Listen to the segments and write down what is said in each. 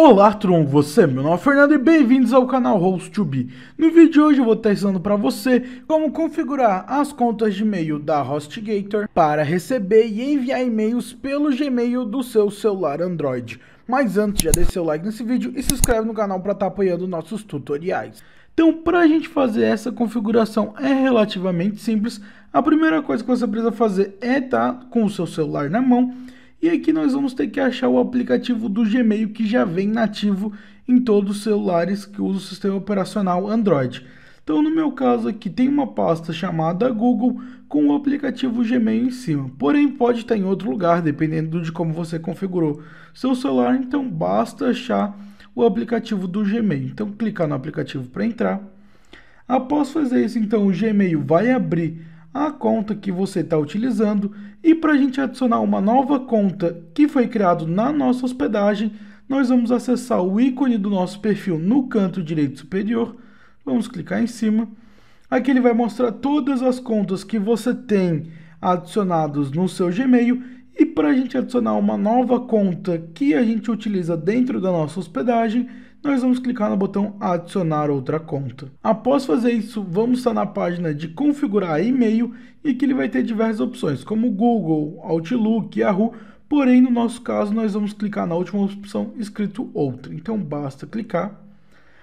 Olá Tron, você? Meu nome é Fernando e bem-vindos ao canal host 2 No vídeo de hoje eu vou estar ensinando para você como configurar as contas de e-mail da HostGator para receber e enviar e-mails pelo Gmail do seu celular Android. Mas antes, já deixa seu like nesse vídeo e se inscreve no canal para estar tá apoiando nossos tutoriais. Então, para a gente fazer essa configuração é relativamente simples. A primeira coisa que você precisa fazer é estar tá com o seu celular na mão e aqui nós vamos ter que achar o aplicativo do Gmail que já vem nativo em todos os celulares que usam o sistema operacional Android. Então, no meu caso aqui, tem uma pasta chamada Google com o aplicativo Gmail em cima. Porém, pode estar em outro lugar, dependendo de como você configurou seu celular. Então, basta achar o aplicativo do Gmail. Então, clicar no aplicativo para entrar. Após fazer isso, então, o Gmail vai abrir a conta que você está utilizando e para a gente adicionar uma nova conta que foi criada na nossa hospedagem, nós vamos acessar o ícone do nosso perfil no canto direito superior, vamos clicar em cima. Aqui ele vai mostrar todas as contas que você tem adicionados no seu Gmail e para a gente adicionar uma nova conta que a gente utiliza dentro da nossa hospedagem, nós vamos clicar no botão adicionar outra conta. Após fazer isso, vamos estar na página de configurar e-mail e que ele vai ter diversas opções, como Google, Outlook, Yahoo, porém no nosso caso nós vamos clicar na última opção escrito outra, então basta clicar.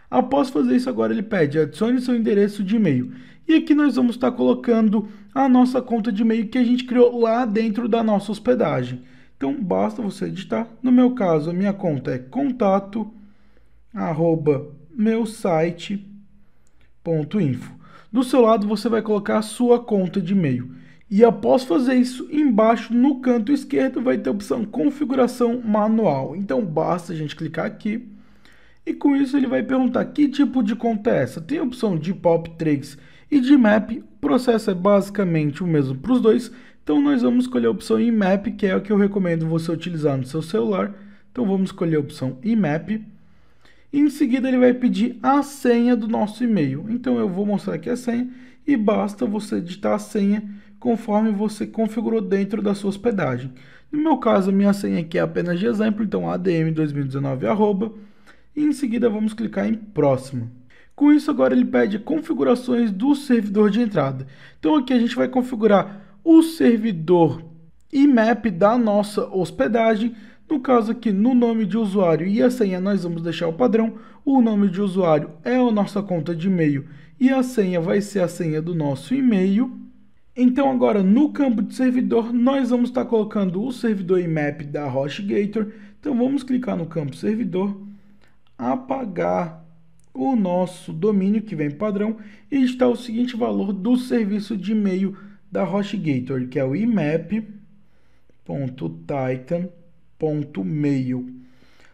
Após fazer isso agora ele pede adicione seu endereço de e-mail e aqui nós vamos estar colocando a nossa conta de e-mail que a gente criou lá dentro da nossa hospedagem. Então basta você editar no meu caso a minha conta é contato arroba meu info. Do seu lado você vai colocar a sua conta de e-mail. E após fazer isso, embaixo no canto esquerdo vai ter a opção configuração manual. Então basta a gente clicar aqui. E com isso ele vai perguntar que tipo de conta é essa. Tem a opção de POP3 e de MAP. O processo é basicamente o mesmo para os dois. Então nós vamos escolher a opção IMAP, que é o que eu recomendo você utilizar no seu celular. Então vamos escolher a opção IMAP em seguida ele vai pedir a senha do nosso e-mail. Então eu vou mostrar aqui a senha e basta você digitar a senha conforme você configurou dentro da sua hospedagem. No meu caso, minha senha aqui é apenas de exemplo, então adm2019 arroba, e em seguida vamos clicar em próximo. Com isso agora ele pede configurações do servidor de entrada. Então aqui a gente vai configurar o servidor IMAP da nossa hospedagem no caso aqui, no nome de usuário e a senha, nós vamos deixar o padrão. O nome de usuário é a nossa conta de e-mail e a senha vai ser a senha do nosso e-mail. Então agora no campo de servidor, nós vamos estar colocando o servidor IMAP da HostGator. Então vamos clicar no campo servidor, apagar o nosso domínio que vem padrão e está o seguinte valor do serviço de e-mail da HostGator, que é o imap.titan.com ponto meio.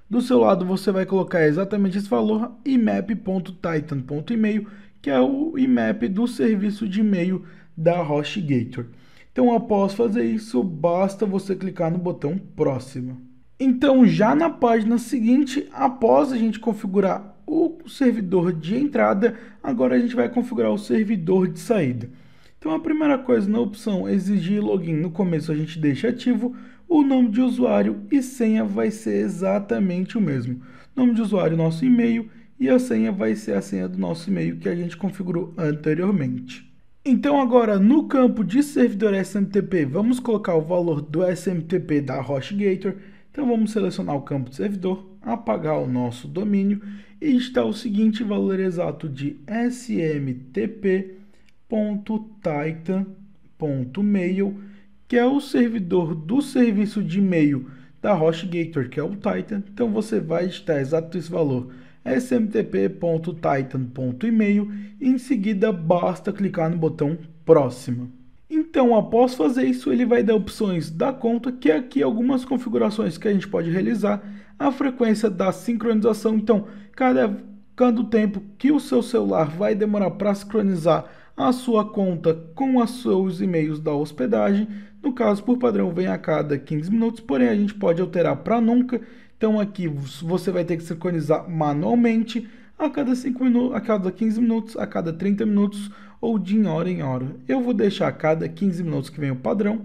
Do seu lado você vai colocar exatamente esse valor imap.titan.email, que é o IMAP do serviço de e-mail da HostGator. Então, após fazer isso, basta você clicar no botão próximo. Então, já na página seguinte, após a gente configurar o servidor de entrada, agora a gente vai configurar o servidor de saída. Então, a primeira coisa na opção exigir login, no começo a gente deixa ativo, o nome de usuário e senha vai ser exatamente o mesmo. Nome de usuário, nosso e-mail e a senha vai ser a senha do nosso e-mail que a gente configurou anteriormente. Então agora no campo de servidor SMTP, vamos colocar o valor do SMTP da HostGator. Então vamos selecionar o campo de servidor, apagar o nosso domínio e digitar o seguinte valor exato de smtp.titan.mail que é o servidor do serviço de e-mail da HostGator, que é o Titan. Então você vai estar exato esse valor é smtp.titan.email e em seguida basta clicar no botão próximo. Então, após fazer isso, ele vai dar opções da conta, que é aqui algumas configurações que a gente pode realizar, a frequência da sincronização, então, cada, cada tempo que o seu celular vai demorar para sincronizar a sua conta com os seus e-mails da hospedagem. No caso, por padrão, vem a cada 15 minutos, porém a gente pode alterar para nunca. Então aqui você vai ter que sincronizar manualmente a cada, 5 minutos, a cada 15 minutos, a cada 30 minutos ou de hora em hora. Eu vou deixar a cada 15 minutos que vem o padrão.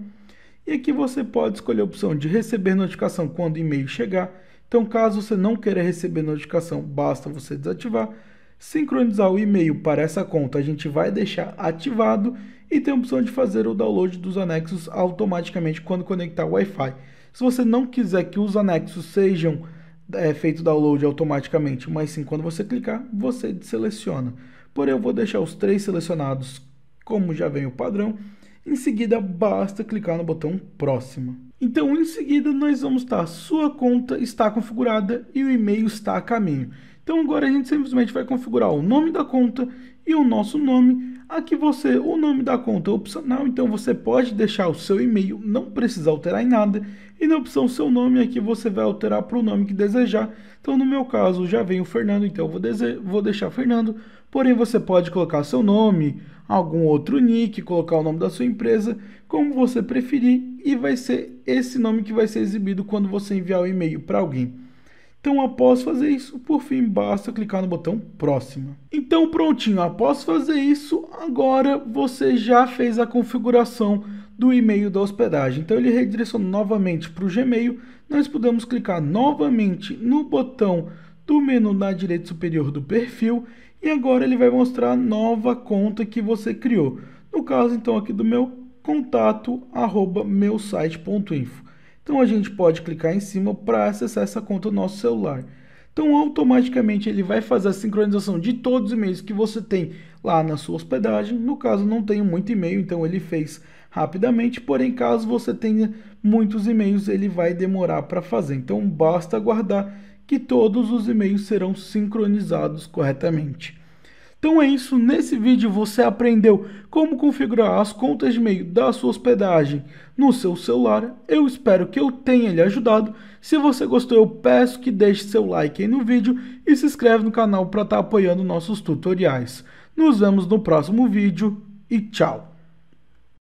E aqui você pode escolher a opção de receber notificação quando o e-mail chegar. Então, caso você não queira receber notificação, basta você desativar. Sincronizar o e-mail para essa conta a gente vai deixar ativado e tem a opção de fazer o download dos anexos automaticamente quando conectar o Wi-Fi. Se você não quiser que os anexos sejam é, download automaticamente, mas sim quando você clicar, você seleciona. Porém, eu vou deixar os três selecionados como já vem o padrão. Em seguida, basta clicar no botão Próxima. Então, em seguida, nós vamos estar tá, sua conta está configurada e o e-mail está a caminho. Então, agora a gente simplesmente vai configurar o nome da conta e o nosso nome Aqui você, o nome da conta é opcional, então você pode deixar o seu e-mail, não precisa alterar em nada. E na opção seu nome, aqui você vai alterar para o nome que desejar. Então no meu caso já vem o Fernando, então eu vou, vou deixar Fernando. Porém você pode colocar seu nome, algum outro nick, colocar o nome da sua empresa, como você preferir. E vai ser esse nome que vai ser exibido quando você enviar o e-mail para alguém. Então, após fazer isso, por fim, basta clicar no botão próxima. Então, prontinho, após fazer isso, agora você já fez a configuração do e-mail da hospedagem. Então, ele redirecionou novamente para o Gmail. Nós podemos clicar novamente no botão do menu na direita superior do perfil e agora ele vai mostrar a nova conta que você criou. No caso, então, aqui do meu contato, arroba meusite.info. Então a gente pode clicar em cima para acessar essa conta no nosso celular. Então automaticamente ele vai fazer a sincronização de todos os e-mails que você tem lá na sua hospedagem. No caso não tenho muito e-mail, então ele fez rapidamente, porém caso você tenha muitos e-mails, ele vai demorar para fazer. Então basta aguardar que todos os e-mails serão sincronizados corretamente. Então é isso, nesse vídeo você aprendeu como configurar as contas de e-mail da sua hospedagem no seu celular. Eu espero que eu tenha lhe ajudado. Se você gostou, eu peço que deixe seu like aí no vídeo e se inscreve no canal para estar tá apoiando nossos tutoriais. Nos vemos no próximo vídeo e tchau!